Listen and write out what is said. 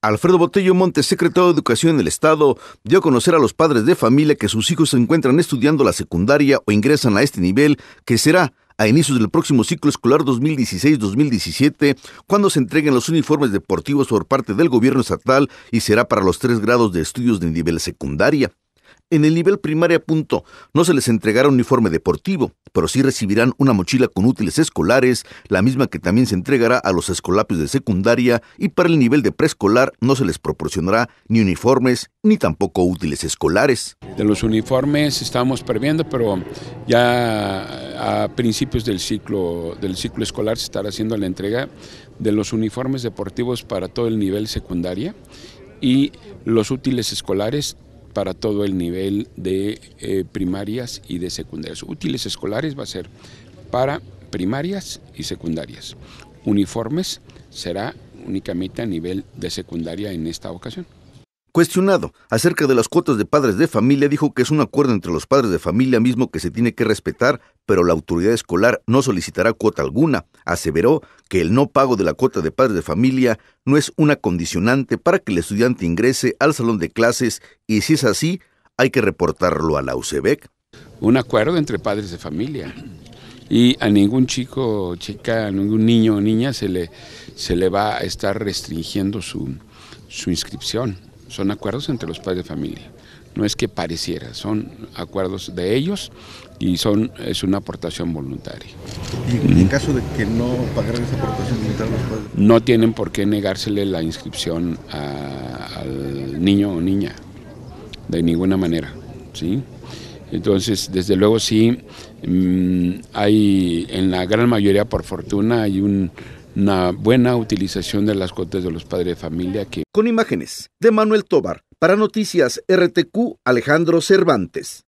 Alfredo Botello Montes, secretario de Educación del Estado, dio a conocer a los padres de familia que sus hijos se encuentran estudiando la secundaria o ingresan a este nivel, que será a inicios del próximo ciclo escolar 2016-2017, cuando se entreguen los uniformes deportivos por parte del gobierno estatal y será para los tres grados de estudios de nivel secundaria. En el nivel primaria punto, no se les entregará uniforme deportivo, pero sí recibirán una mochila con útiles escolares, la misma que también se entregará a los escolapios de secundaria, y para el nivel de preescolar no se les proporcionará ni uniformes ni tampoco útiles escolares. De los uniformes estamos previendo, pero ya a principios del ciclo, del ciclo escolar se estará haciendo la entrega de los uniformes deportivos para todo el nivel secundaria y los útiles escolares para todo el nivel de eh, primarias y de secundarias. Útiles escolares va a ser para primarias y secundarias. Uniformes será únicamente a nivel de secundaria en esta ocasión. Cuestionado acerca de las cuotas de padres de familia, dijo que es un acuerdo entre los padres de familia mismo que se tiene que respetar, pero la autoridad escolar no solicitará cuota alguna. Aseveró que el no pago de la cuota de padres de familia no es una condicionante para que el estudiante ingrese al salón de clases y si es así, hay que reportarlo a la UCEBEC. Un acuerdo entre padres de familia y a ningún chico, chica, a ningún niño o niña se le, se le va a estar restringiendo su inscripción son acuerdos entre los padres de familia. No es que pareciera, son acuerdos de ellos y son es una aportación voluntaria. ¿Y en caso de que no pagaran esa aportación voluntaria los padres? No tienen por qué negársele la inscripción al niño o niña, de ninguna manera. ¿sí? Entonces, desde luego sí, mm, hay en la gran mayoría, por fortuna, hay un una buena utilización de las cuotas de los padres de familia. Que... Con imágenes de Manuel Tobar, para Noticias RTQ, Alejandro Cervantes.